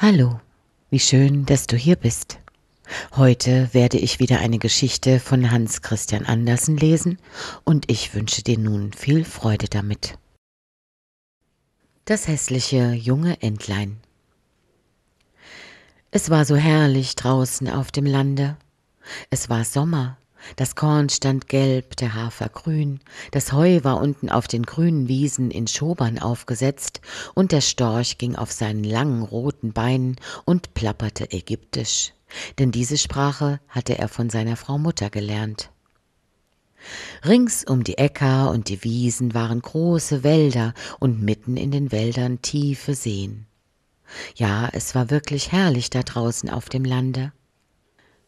Hallo, wie schön, dass du hier bist. Heute werde ich wieder eine Geschichte von Hans Christian Andersen lesen und ich wünsche dir nun viel Freude damit. Das hässliche junge Entlein Es war so herrlich draußen auf dem Lande. Es war Sommer das Korn stand gelb, der Hafer grün, das Heu war unten auf den grünen Wiesen in Schobern aufgesetzt, und der Storch ging auf seinen langen roten Beinen und plapperte ägyptisch, denn diese Sprache hatte er von seiner Frau Mutter gelernt. Rings um die Äcker und die Wiesen waren große Wälder und mitten in den Wäldern tiefe Seen. Ja, es war wirklich herrlich da draußen auf dem Lande.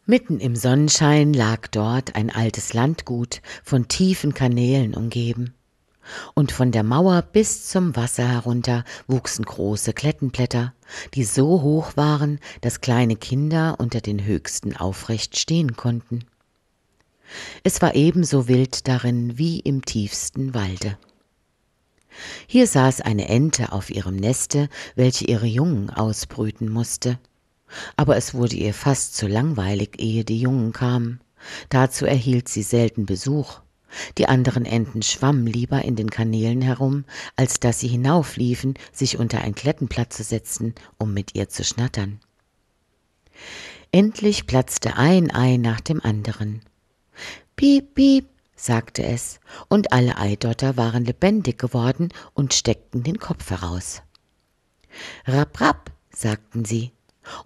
Mitten im Sonnenschein lag dort ein altes Landgut, von tiefen Kanälen umgeben. Und von der Mauer bis zum Wasser herunter wuchsen große Klettenblätter, die so hoch waren, dass kleine Kinder unter den höchsten aufrecht stehen konnten. Es war ebenso wild darin wie im tiefsten Walde. Hier saß eine Ente auf ihrem Neste, welche ihre Jungen ausbrüten musste aber es wurde ihr fast zu langweilig, ehe die Jungen kamen. Dazu erhielt sie selten Besuch. Die anderen Enten schwammen lieber in den Kanälen herum, als dass sie hinaufliefen, sich unter ein Klettenblatt zu setzen, um mit ihr zu schnattern. Endlich platzte ein Ei nach dem anderen. Piep, piep, sagte es, und alle Eidotter waren lebendig geworden und steckten den Kopf heraus. Rapp, rapp, sagten sie,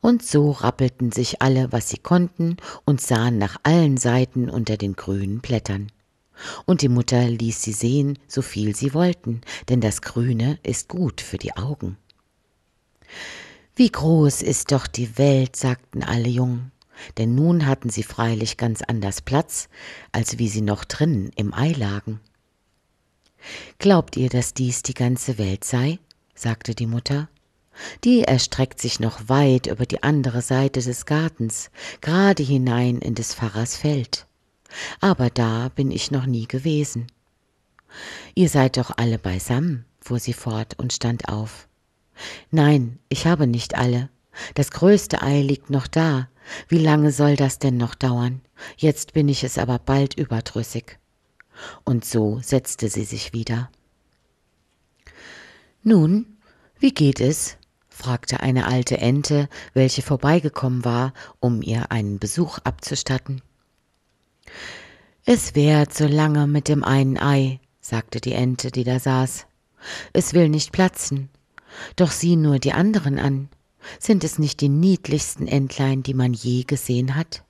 und so rappelten sich alle, was sie konnten, und sahen nach allen Seiten unter den grünen Blättern. Und die Mutter ließ sie sehen, so viel sie wollten, denn das Grüne ist gut für die Augen. Wie groß ist doch die Welt, sagten alle Jungen, denn nun hatten sie freilich ganz anders Platz, als wie sie noch drinnen im Ei lagen. Glaubt ihr, dass dies die ganze Welt sei? sagte die Mutter. Die erstreckt sich noch weit über die andere Seite des Gartens, gerade hinein in des Pfarrers Feld. Aber da bin ich noch nie gewesen. Ihr seid doch alle beisammen, fuhr sie fort und stand auf. Nein, ich habe nicht alle. Das größte Ei liegt noch da. Wie lange soll das denn noch dauern? Jetzt bin ich es aber bald überdrüssig. Und so setzte sie sich wieder. Nun, wie geht es? fragte eine alte Ente, welche vorbeigekommen war, um ihr einen Besuch abzustatten. Es währt so lange mit dem einen Ei, sagte die Ente, die da saß. Es will nicht platzen. Doch sieh nur die anderen an. Sind es nicht die niedlichsten Entlein, die man je gesehen hat?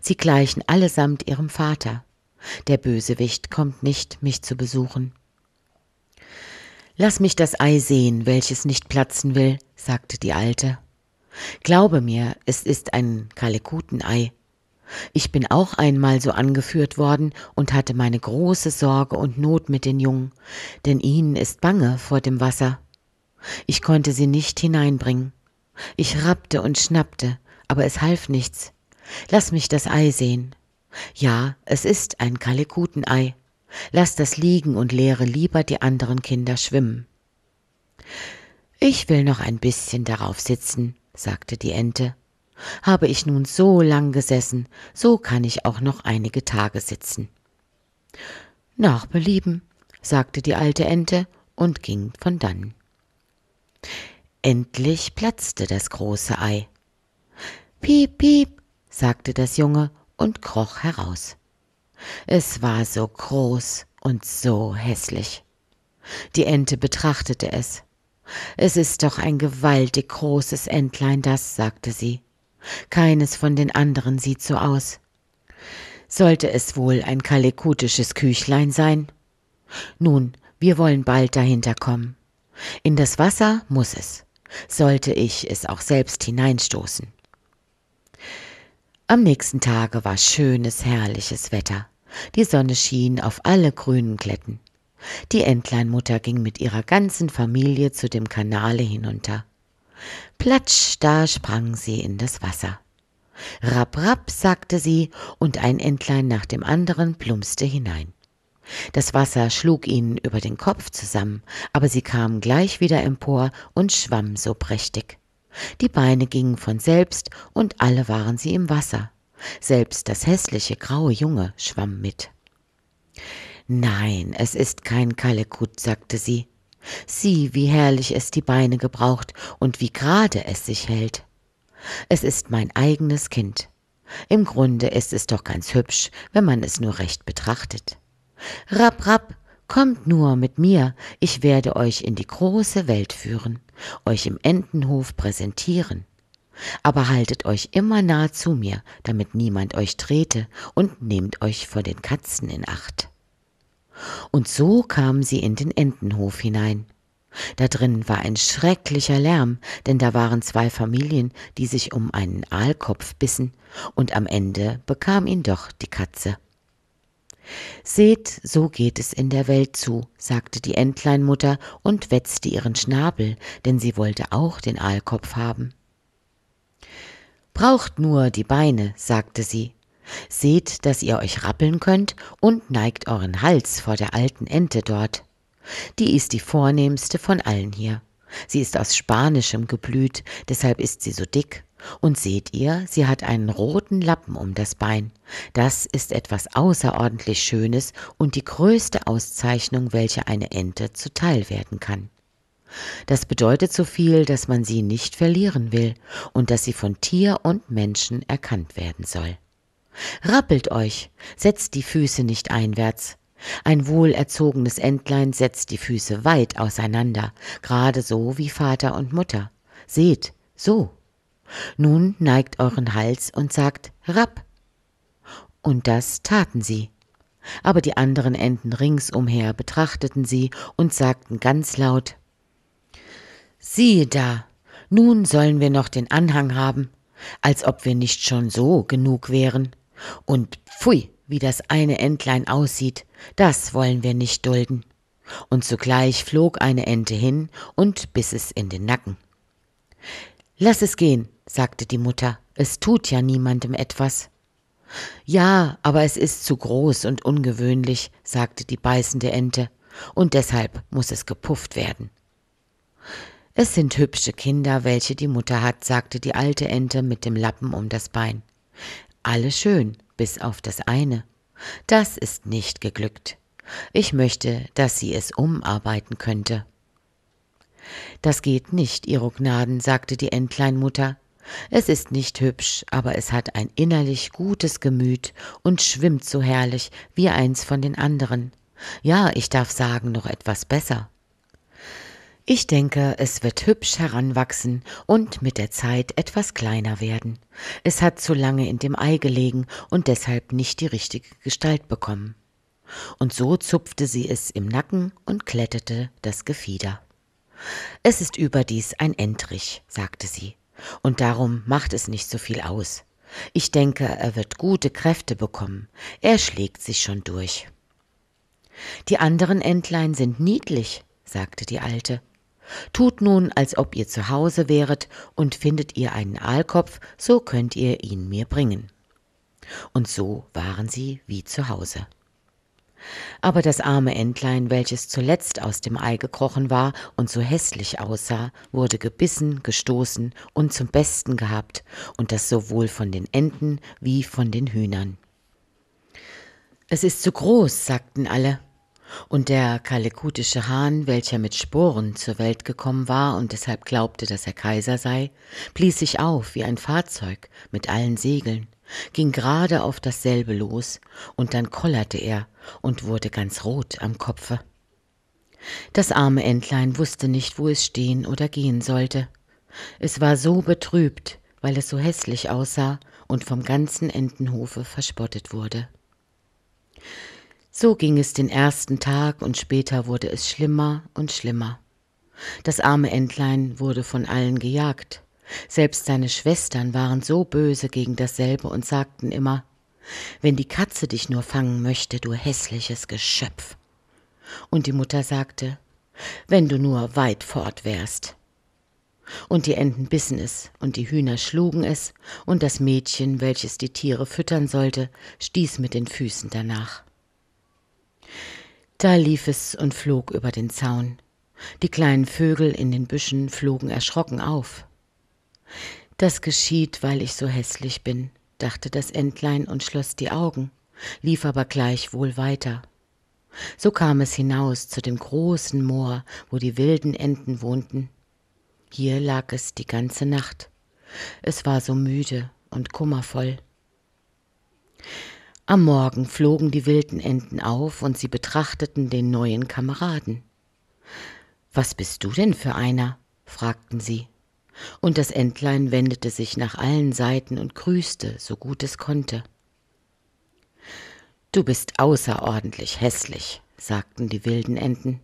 Sie gleichen allesamt ihrem Vater. Der Bösewicht kommt nicht, mich zu besuchen. Lass mich das Ei sehen, welches nicht platzen will, sagte die Alte. Glaube mir, es ist ein Kalekutenei. Ich bin auch einmal so angeführt worden und hatte meine große Sorge und Not mit den Jungen, denn ihnen ist bange vor dem Wasser. Ich konnte sie nicht hineinbringen. Ich rappte und schnappte, aber es half nichts. Lass mich das Ei sehen. Ja, es ist ein Kalekutenei. Lass das liegen und lehre lieber die anderen Kinder schwimmen. Ich will noch ein bisschen darauf sitzen, sagte die Ente. Habe ich nun so lang gesessen, so kann ich auch noch einige Tage sitzen. Nach Belieben, sagte die alte Ente und ging von dann. Endlich platzte das große Ei. Piep, piep, sagte das Junge und kroch heraus. Es war so groß und so hässlich. Die Ente betrachtete es. Es ist doch ein gewaltig großes Entlein das, sagte sie. Keines von den anderen sieht so aus. Sollte es wohl ein kalekutisches Küchlein sein? Nun, wir wollen bald dahinter kommen. In das Wasser muss es, sollte ich es auch selbst hineinstoßen. Am nächsten Tage war schönes, herrliches Wetter. Die Sonne schien auf alle grünen Kletten. Die Entleinmutter ging mit ihrer ganzen Familie zu dem Kanale hinunter. Platsch, da sprang sie in das Wasser. Rapp, rapp, sagte sie, und ein Entlein nach dem anderen plumpste hinein. Das Wasser schlug ihnen über den Kopf zusammen, aber sie kamen gleich wieder empor und schwamm so prächtig. Die Beine gingen von selbst und alle waren sie im Wasser. Selbst das hässliche graue Junge schwamm mit. Nein, es ist kein Kalekut, sagte sie. Sieh, wie herrlich es die Beine gebraucht und wie gerade es sich hält. Es ist mein eigenes Kind. Im Grunde ist es doch ganz hübsch, wenn man es nur recht betrachtet. Rapp, rapp, kommt nur mit mir, ich werde euch in die große Welt führen euch im Entenhof präsentieren. Aber haltet euch immer nahe zu mir, damit niemand euch trete, und nehmt euch vor den Katzen in Acht. Und so kamen sie in den Entenhof hinein. Da drin war ein schrecklicher Lärm, denn da waren zwei Familien, die sich um einen Aalkopf bissen, und am Ende bekam ihn doch die Katze. Seht, so geht es in der Welt zu, sagte die Entleinmutter und wetzte ihren Schnabel, denn sie wollte auch den Aalkopf haben. Braucht nur die Beine, sagte sie. Seht, dass ihr euch rappeln könnt und neigt euren Hals vor der alten Ente dort. Die ist die vornehmste von allen hier. Sie ist aus spanischem Geblüt, deshalb ist sie so dick. Und seht ihr, sie hat einen roten Lappen um das Bein. Das ist etwas außerordentlich Schönes und die größte Auszeichnung, welche eine Ente zuteil werden kann. Das bedeutet so viel, dass man sie nicht verlieren will und dass sie von Tier und Menschen erkannt werden soll. Rappelt euch, setzt die Füße nicht einwärts. Ein wohlerzogenes Entlein setzt die Füße weit auseinander, gerade so wie Vater und Mutter. Seht, so nun neigt euren Hals und sagt Rapp. Und das taten sie. Aber die anderen Enten ringsumher betrachteten sie und sagten ganz laut Siehe da, nun sollen wir noch den Anhang haben, als ob wir nicht schon so genug wären. Und pfui, wie das eine Entlein aussieht, das wollen wir nicht dulden. Und sogleich flog eine Ente hin und biss es in den Nacken. Lass es gehen, sagte die Mutter, es tut ja niemandem etwas. Ja, aber es ist zu groß und ungewöhnlich, sagte die beißende Ente, und deshalb muss es gepufft werden. Es sind hübsche Kinder, welche die Mutter hat, sagte die alte Ente mit dem Lappen um das Bein. Alle schön, bis auf das eine. Das ist nicht geglückt. Ich möchte, dass sie es umarbeiten könnte. Das geht nicht, Ihro Gnaden, sagte die Entleinmutter. Es ist nicht hübsch, aber es hat ein innerlich gutes Gemüt und schwimmt so herrlich wie eins von den anderen. Ja, ich darf sagen, noch etwas besser. Ich denke, es wird hübsch heranwachsen und mit der Zeit etwas kleiner werden. Es hat zu lange in dem Ei gelegen und deshalb nicht die richtige Gestalt bekommen. Und so zupfte sie es im Nacken und klettete das Gefieder. Es ist überdies ein Entrich, sagte sie. Und darum macht es nicht so viel aus. Ich denke, er wird gute Kräfte bekommen. Er schlägt sich schon durch. Die anderen Entlein sind niedlich, sagte die Alte. Tut nun, als ob ihr zu Hause wäret, und findet ihr einen Aalkopf, so könnt ihr ihn mir bringen. Und so waren sie wie zu Hause aber das arme Entlein, welches zuletzt aus dem Ei gekrochen war und so häßlich aussah, wurde gebissen, gestoßen und zum besten gehabt, und das sowohl von den Enten wie von den Hühnern. Es ist zu groß, sagten alle, und der kalekutische Hahn, welcher mit Sporen zur Welt gekommen war und deshalb glaubte, dass er Kaiser sei, blies sich auf wie ein Fahrzeug mit allen Segeln ging gerade auf dasselbe los, und dann kollerte er und wurde ganz rot am Kopfe. Das arme Entlein wusste nicht, wo es stehen oder gehen sollte. Es war so betrübt, weil es so hässlich aussah und vom ganzen Entenhofe verspottet wurde. So ging es den ersten Tag und später wurde es schlimmer und schlimmer. Das arme Entlein wurde von allen gejagt, selbst seine Schwestern waren so böse gegen dasselbe und sagten immer Wenn die Katze dich nur fangen möchte, du hässliches Geschöpf. Und die Mutter sagte Wenn du nur weit fort wärst. Und die Enten bissen es, und die Hühner schlugen es, und das Mädchen, welches die Tiere füttern sollte, stieß mit den Füßen danach. Da lief es und flog über den Zaun. Die kleinen Vögel in den Büschen flogen erschrocken auf. Das geschieht, weil ich so hässlich bin, dachte das Entlein und schloss die Augen, lief aber gleichwohl weiter. So kam es hinaus zu dem großen Moor, wo die wilden Enten wohnten. Hier lag es die ganze Nacht. Es war so müde und kummervoll. Am Morgen flogen die wilden Enten auf und sie betrachteten den neuen Kameraden. Was bist du denn für einer? fragten sie und das Entlein wendete sich nach allen Seiten und grüßte, so gut es konnte. Du bist außerordentlich hässlich, sagten die wilden Enten,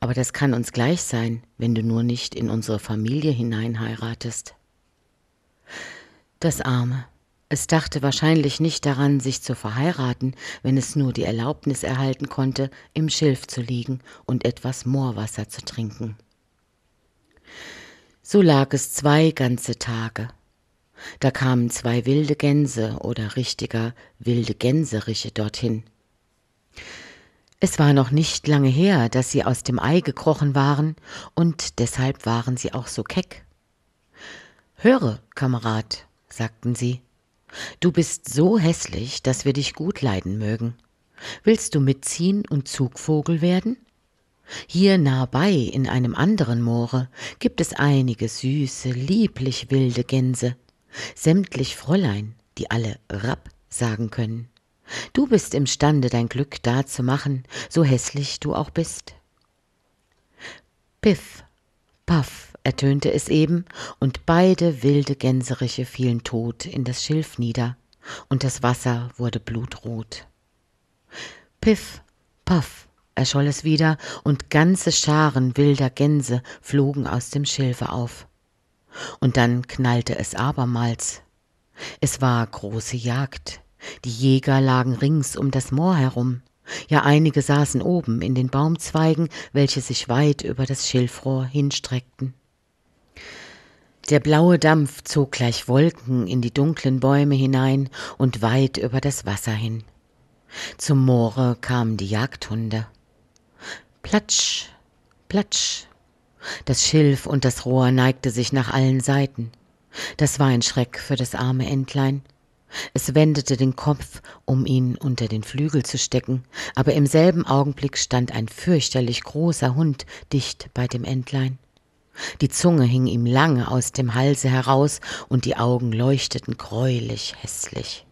aber das kann uns gleich sein, wenn du nur nicht in unsere Familie hinein heiratest. Das Arme. Es dachte wahrscheinlich nicht daran, sich zu verheiraten, wenn es nur die Erlaubnis erhalten konnte, im Schilf zu liegen und etwas Moorwasser zu trinken. So lag es zwei ganze Tage. Da kamen zwei wilde Gänse oder richtiger wilde Gänseriche dorthin. Es war noch nicht lange her, dass sie aus dem Ei gekrochen waren, und deshalb waren sie auch so keck. Höre, Kamerad, sagten sie, du bist so hässlich, dass wir dich gut leiden mögen. Willst du mitziehen und Zugvogel werden? Hier nah bei in einem anderen Moore gibt es einige süße, lieblich wilde Gänse, sämtlich Fräulein, die alle Rapp sagen können. Du bist imstande, dein Glück da zu machen, so hässlich du auch bist. Piff, paff ertönte es eben, und beide wilde Gänseriche fielen tot in das Schilf nieder, und das Wasser wurde blutrot. Piff, paff erscholl es wieder, und ganze Scharen wilder Gänse flogen aus dem Schilfe auf. Und dann knallte es abermals. Es war große Jagd. Die Jäger lagen rings um das Moor herum. Ja, einige saßen oben in den Baumzweigen, welche sich weit über das Schilfrohr hinstreckten. Der blaue Dampf zog gleich Wolken in die dunklen Bäume hinein und weit über das Wasser hin. Zum Moore kamen die Jagdhunde. Platsch, platsch. Das Schilf und das Rohr neigte sich nach allen Seiten. Das war ein Schreck für das arme Entlein. Es wendete den Kopf, um ihn unter den Flügel zu stecken, aber im selben Augenblick stand ein fürchterlich großer Hund dicht bei dem Entlein. Die Zunge hing ihm lange aus dem Halse heraus und die Augen leuchteten gräulich hässlich.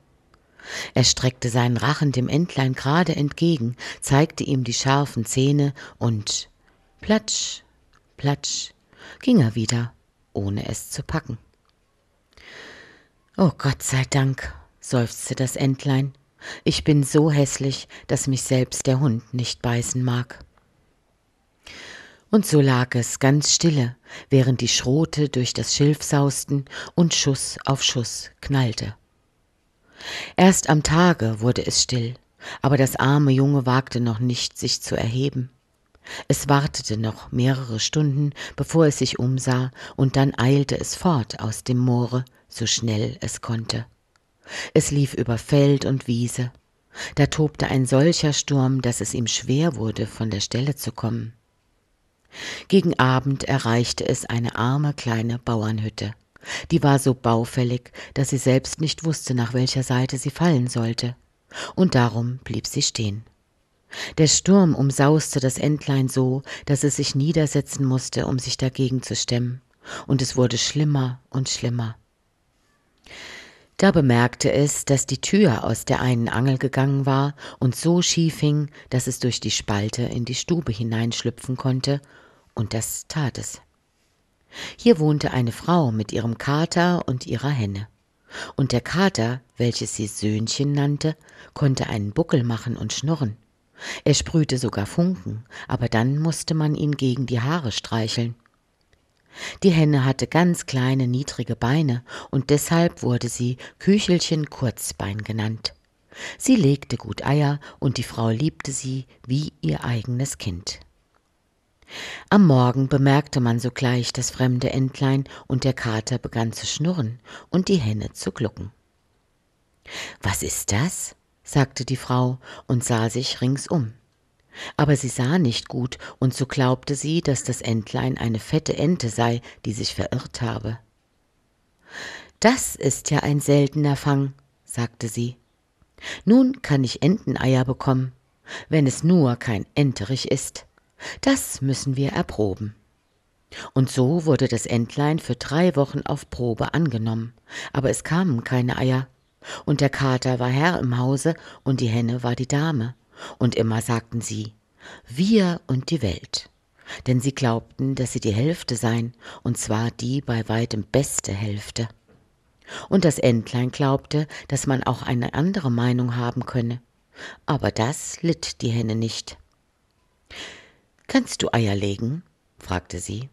Er streckte seinen Rachen dem Entlein gerade entgegen, zeigte ihm die scharfen Zähne und platsch, platsch ging er wieder, ohne es zu packen. Oh Gott sei Dank, seufzte das Entlein. Ich bin so hässlich, dass mich selbst der Hund nicht beißen mag. Und so lag es ganz stille, während die Schrote durch das Schilf sausten und Schuss auf Schuss knallte. Erst am Tage wurde es still, aber das arme Junge wagte noch nicht, sich zu erheben. Es wartete noch mehrere Stunden, bevor es sich umsah, und dann eilte es fort aus dem Moore, so schnell es konnte. Es lief über Feld und Wiese. Da tobte ein solcher Sturm, dass es ihm schwer wurde, von der Stelle zu kommen. Gegen Abend erreichte es eine arme kleine Bauernhütte. Die war so baufällig, dass sie selbst nicht wusste, nach welcher Seite sie fallen sollte. Und darum blieb sie stehen. Der Sturm umsauste das Entlein so, dass es sich niedersetzen musste, um sich dagegen zu stemmen, und es wurde schlimmer und schlimmer. Da bemerkte es, dass die Tür aus der einen Angel gegangen war und so schief hing, dass es durch die Spalte in die Stube hineinschlüpfen konnte, und das tat es. Hier wohnte eine Frau mit ihrem Kater und ihrer Henne. Und der Kater, welches sie Söhnchen nannte, konnte einen Buckel machen und schnurren. Er sprühte sogar Funken, aber dann musste man ihn gegen die Haare streicheln. Die Henne hatte ganz kleine, niedrige Beine, und deshalb wurde sie Küchelchen Kurzbein genannt. Sie legte gut Eier, und die Frau liebte sie wie ihr eigenes Kind am morgen bemerkte man sogleich das fremde entlein und der kater begann zu schnurren und die henne zu glucken was ist das sagte die frau und sah sich ringsum aber sie sah nicht gut und so glaubte sie daß das entlein eine fette ente sei die sich verirrt habe das ist ja ein seltener fang sagte sie nun kann ich enteneier bekommen wenn es nur kein enterich ist das müssen wir erproben. Und so wurde das Entlein für drei Wochen auf Probe angenommen, aber es kamen keine Eier. Und der Kater war Herr im Hause und die Henne war die Dame. Und immer sagten sie, wir und die Welt. Denn sie glaubten, dass sie die Hälfte seien, und zwar die bei weitem beste Hälfte. Und das Entlein glaubte, dass man auch eine andere Meinung haben könne. Aber das litt die Henne nicht. Kannst du Eier legen? fragte sie.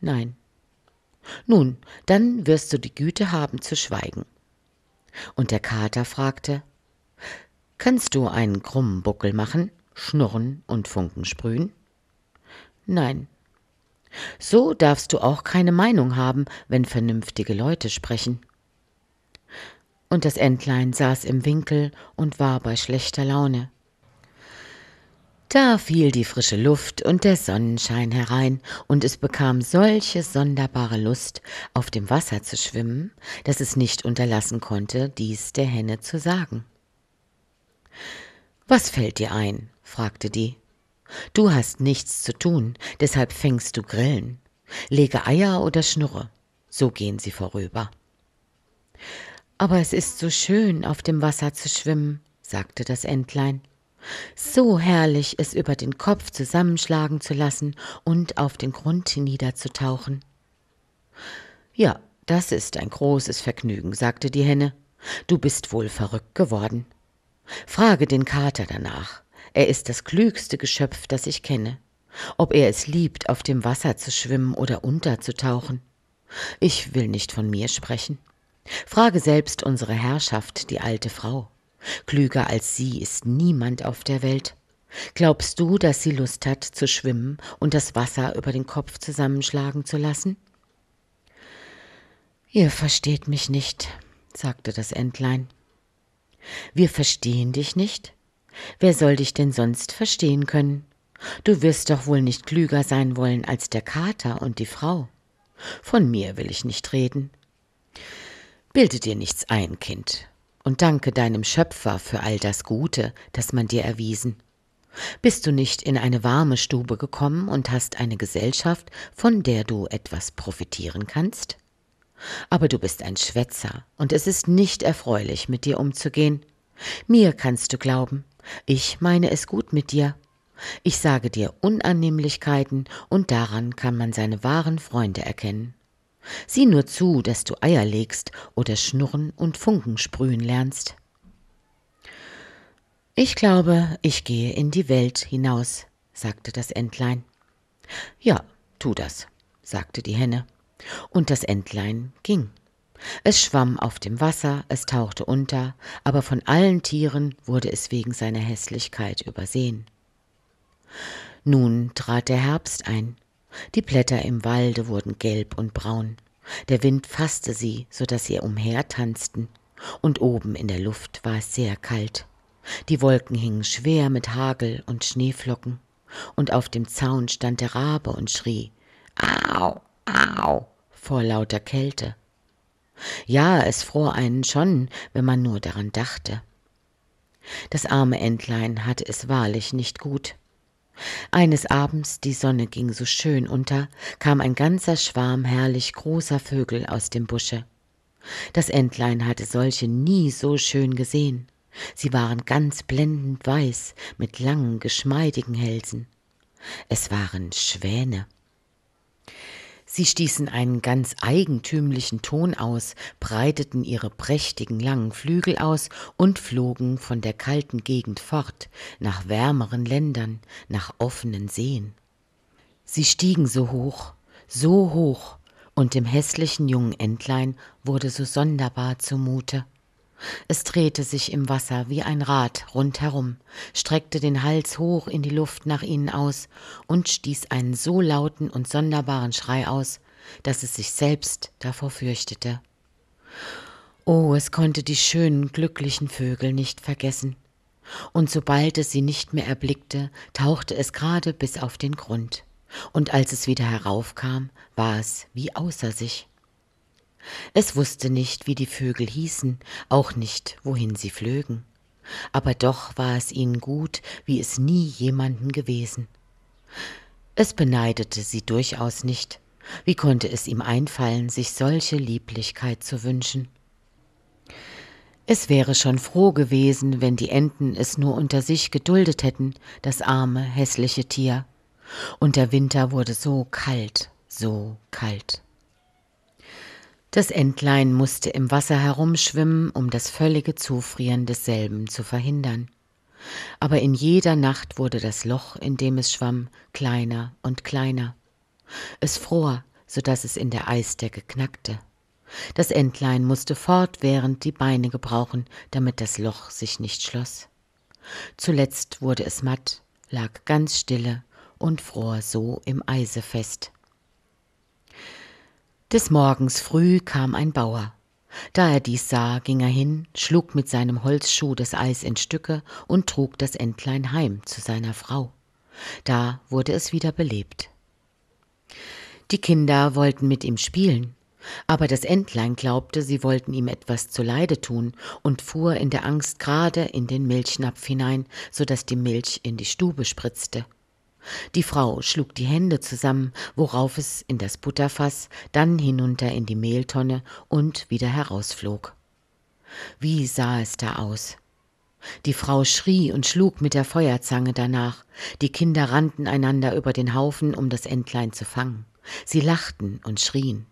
Nein. Nun, dann wirst du die Güte haben zu schweigen. Und der Kater fragte Kannst du einen krummen Buckel machen, schnurren und Funken sprühen? Nein. So darfst du auch keine Meinung haben, wenn vernünftige Leute sprechen. Und das Entlein saß im Winkel und war bei schlechter Laune. Da fiel die frische Luft und der Sonnenschein herein, und es bekam solche sonderbare Lust, auf dem Wasser zu schwimmen, dass es nicht unterlassen konnte, dies der Henne zu sagen. Was fällt dir ein? fragte die. Du hast nichts zu tun, deshalb fängst du Grillen. Lege Eier oder schnurre, so gehen sie vorüber. Aber es ist so schön, auf dem Wasser zu schwimmen, sagte das Entlein. So herrlich, es über den Kopf zusammenschlagen zu lassen und auf den Grund niederzutauchen. Ja, das ist ein großes Vergnügen, sagte die Henne. Du bist wohl verrückt geworden. Frage den Kater danach. Er ist das klügste Geschöpf, das ich kenne. Ob er es liebt, auf dem Wasser zu schwimmen oder unterzutauchen. Ich will nicht von mir sprechen. Frage selbst unsere Herrschaft, die alte Frau. Klüger als sie ist niemand auf der Welt. Glaubst du, dass sie Lust hat zu schwimmen und das Wasser über den Kopf zusammenschlagen zu lassen? Ihr versteht mich nicht, sagte das Entlein. Wir verstehen dich nicht? Wer soll dich denn sonst verstehen können? Du wirst doch wohl nicht klüger sein wollen als der Kater und die Frau. Von mir will ich nicht reden. Bilde dir nichts ein, Kind und danke deinem Schöpfer für all das Gute, das man dir erwiesen. Bist du nicht in eine warme Stube gekommen und hast eine Gesellschaft, von der du etwas profitieren kannst? Aber du bist ein Schwätzer, und es ist nicht erfreulich, mit dir umzugehen. Mir kannst du glauben, ich meine es gut mit dir. Ich sage dir Unannehmlichkeiten, und daran kann man seine wahren Freunde erkennen. Sieh nur zu, dass du Eier legst oder schnurren und Funken sprühen lernst. Ich glaube, ich gehe in die Welt hinaus, sagte das Entlein. Ja, tu das, sagte die Henne. Und das Entlein ging. Es schwamm auf dem Wasser, es tauchte unter, aber von allen Tieren wurde es wegen seiner Hässlichkeit übersehen. Nun trat der Herbst ein, die Blätter im Walde wurden gelb und braun. Der Wind fasste sie, so dass sie umhertanzten. Und oben in der Luft war es sehr kalt. Die Wolken hingen schwer mit Hagel und Schneeflocken. Und auf dem Zaun stand der Rabe und schrie: Au, au, vor lauter Kälte. Ja, es fror einen schon, wenn man nur daran dachte. Das arme Entlein hatte es wahrlich nicht gut. Eines Abends, die Sonne ging so schön unter, kam ein ganzer Schwarm herrlich großer Vögel aus dem Busche. Das Entlein hatte solche nie so schön gesehen. Sie waren ganz blendend weiß, mit langen, geschmeidigen Hälsen. Es waren Schwäne. Sie stießen einen ganz eigentümlichen Ton aus, breiteten ihre prächtigen langen Flügel aus und flogen von der kalten Gegend fort, nach wärmeren Ländern, nach offenen Seen. Sie stiegen so hoch, so hoch, und dem hässlichen jungen Entlein wurde so sonderbar zumute. Es drehte sich im Wasser wie ein Rad rundherum, streckte den Hals hoch in die Luft nach ihnen aus und stieß einen so lauten und sonderbaren Schrei aus, dass es sich selbst davor fürchtete. Oh, es konnte die schönen, glücklichen Vögel nicht vergessen. Und sobald es sie nicht mehr erblickte, tauchte es gerade bis auf den Grund. Und als es wieder heraufkam, war es wie außer sich es wußte nicht, wie die Vögel hießen, auch nicht, wohin sie flögen. Aber doch war es ihnen gut, wie es nie jemanden gewesen. Es beneidete sie durchaus nicht. Wie konnte es ihm einfallen, sich solche Lieblichkeit zu wünschen? Es wäre schon froh gewesen, wenn die Enten es nur unter sich geduldet hätten, das arme, hässliche Tier. Und der Winter wurde so kalt, so kalt. Das Entlein musste im Wasser herumschwimmen, um das völlige Zufrieren desselben zu verhindern. Aber in jeder Nacht wurde das Loch, in dem es schwamm, kleiner und kleiner. Es fror, so daß es in der Eisdecke knackte. Das Entlein musste fortwährend die Beine gebrauchen, damit das Loch sich nicht schloss. Zuletzt wurde es matt, lag ganz stille und fror so im Eise fest. Des Morgens früh kam ein Bauer. Da er dies sah, ging er hin, schlug mit seinem Holzschuh das Eis in Stücke und trug das Entlein heim zu seiner Frau. Da wurde es wieder belebt. Die Kinder wollten mit ihm spielen, aber das Entlein glaubte, sie wollten ihm etwas zuleide tun und fuhr in der Angst gerade in den Milchnapf hinein, so daß die Milch in die Stube spritzte. Die Frau schlug die Hände zusammen, worauf es in das Butterfass, dann hinunter in die Mehltonne und wieder herausflog. Wie sah es da aus? Die Frau schrie und schlug mit der Feuerzange danach. Die Kinder rannten einander über den Haufen, um das Entlein zu fangen. Sie lachten und schrien.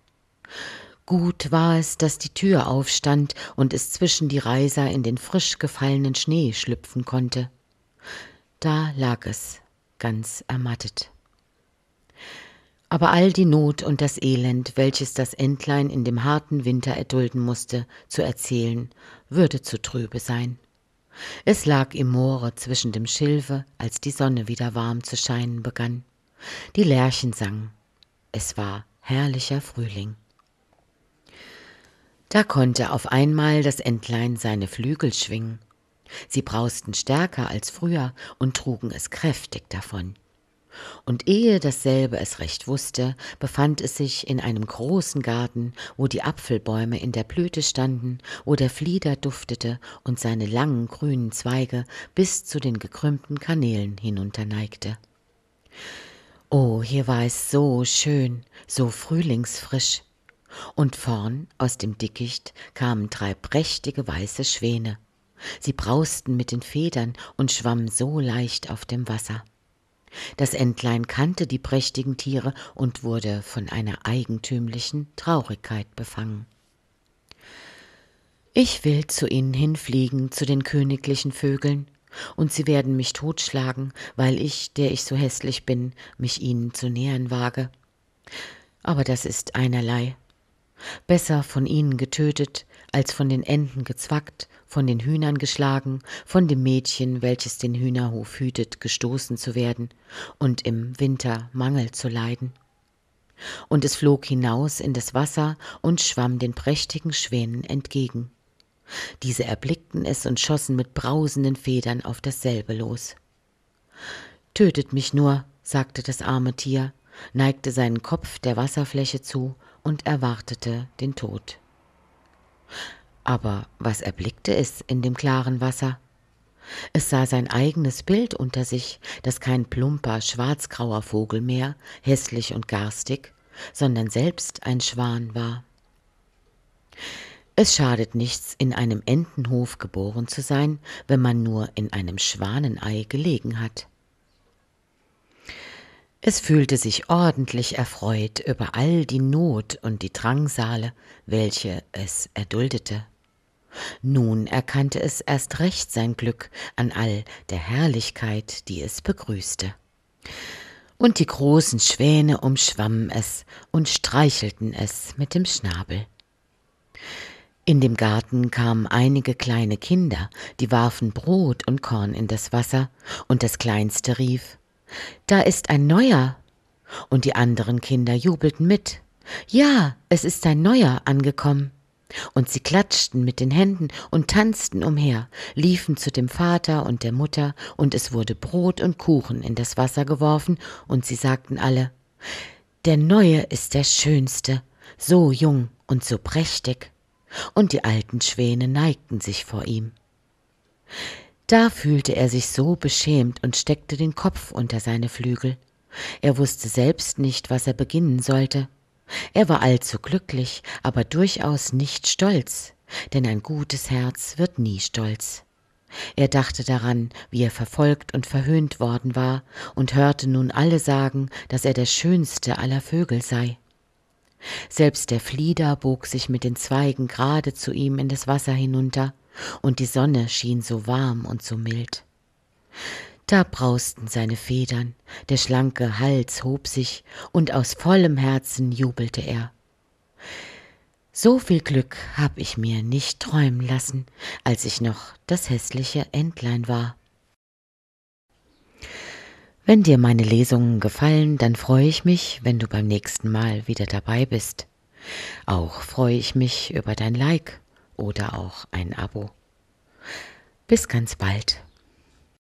Gut war es, dass die Tür aufstand und es zwischen die Reiser in den frisch gefallenen Schnee schlüpfen konnte. Da lag es, ganz ermattet. Aber all die Not und das Elend, welches das Entlein in dem harten Winter erdulden musste, zu erzählen, würde zu trübe sein. Es lag im Moore zwischen dem Schilfe, als die Sonne wieder warm zu scheinen begann. Die Lerchen sangen. Es war herrlicher Frühling. Da konnte auf einmal das Entlein seine Flügel schwingen. Sie brausten stärker als früher und trugen es kräftig davon. Und ehe dasselbe es recht wusste, befand es sich in einem großen Garten, wo die Apfelbäume in der Blüte standen, wo der Flieder duftete und seine langen grünen Zweige bis zu den gekrümmten Kanälen hinunterneigte. Oh, hier war es so schön, so frühlingsfrisch. Und vorn aus dem Dickicht kamen drei prächtige weiße Schwäne. Sie brausten mit den Federn und schwammen so leicht auf dem Wasser. Das Entlein kannte die prächtigen Tiere und wurde von einer eigentümlichen Traurigkeit befangen. Ich will zu ihnen hinfliegen, zu den königlichen Vögeln, und sie werden mich totschlagen, weil ich, der ich so hässlich bin, mich ihnen zu nähern wage. Aber das ist einerlei. Besser von ihnen getötet, als von den Enten gezwackt von den Hühnern geschlagen, von dem Mädchen, welches den Hühnerhof hütet, gestoßen zu werden und im Winter Mangel zu leiden. Und es flog hinaus in das Wasser und schwamm den prächtigen Schwänen entgegen. Diese erblickten es und schossen mit brausenden Federn auf dasselbe los. Tötet mich nur, sagte das arme Tier, neigte seinen Kopf der Wasserfläche zu und erwartete den Tod aber was erblickte es in dem klaren Wasser? Es sah sein eigenes Bild unter sich, das kein plumper, schwarzgrauer Vogel mehr, hässlich und garstig, sondern selbst ein Schwan war. Es schadet nichts, in einem Entenhof geboren zu sein, wenn man nur in einem Schwanenei gelegen hat. Es fühlte sich ordentlich erfreut über all die Not und die Drangsale, welche es erduldete. Nun erkannte es erst recht sein Glück an all der Herrlichkeit, die es begrüßte. Und die großen Schwäne umschwammen es und streichelten es mit dem Schnabel. In dem Garten kamen einige kleine Kinder, die warfen Brot und Korn in das Wasser, und das Kleinste rief Da ist ein neuer. Und die anderen Kinder jubelten mit. Ja, es ist ein neuer angekommen. Und sie klatschten mit den Händen und tanzten umher, liefen zu dem Vater und der Mutter, und es wurde Brot und Kuchen in das Wasser geworfen, und sie sagten alle Der Neue ist der Schönste, so jung und so prächtig. Und die alten Schwäne neigten sich vor ihm. Da fühlte er sich so beschämt und steckte den Kopf unter seine Flügel. Er wusste selbst nicht, was er beginnen sollte. Er war allzu glücklich, aber durchaus nicht stolz, denn ein gutes Herz wird nie stolz. Er dachte daran, wie er verfolgt und verhöhnt worden war, und hörte nun alle sagen, dass er der schönste aller Vögel sei. Selbst der Flieder bog sich mit den Zweigen gerade zu ihm in das Wasser hinunter, und die Sonne schien so warm und so mild. Da brausten seine Federn, der schlanke Hals hob sich, und aus vollem Herzen jubelte er. So viel Glück hab ich mir nicht träumen lassen, als ich noch das hässliche Entlein war. Wenn dir meine Lesungen gefallen, dann freue ich mich, wenn du beim nächsten Mal wieder dabei bist. Auch freue ich mich über dein Like oder auch ein Abo. Bis ganz bald.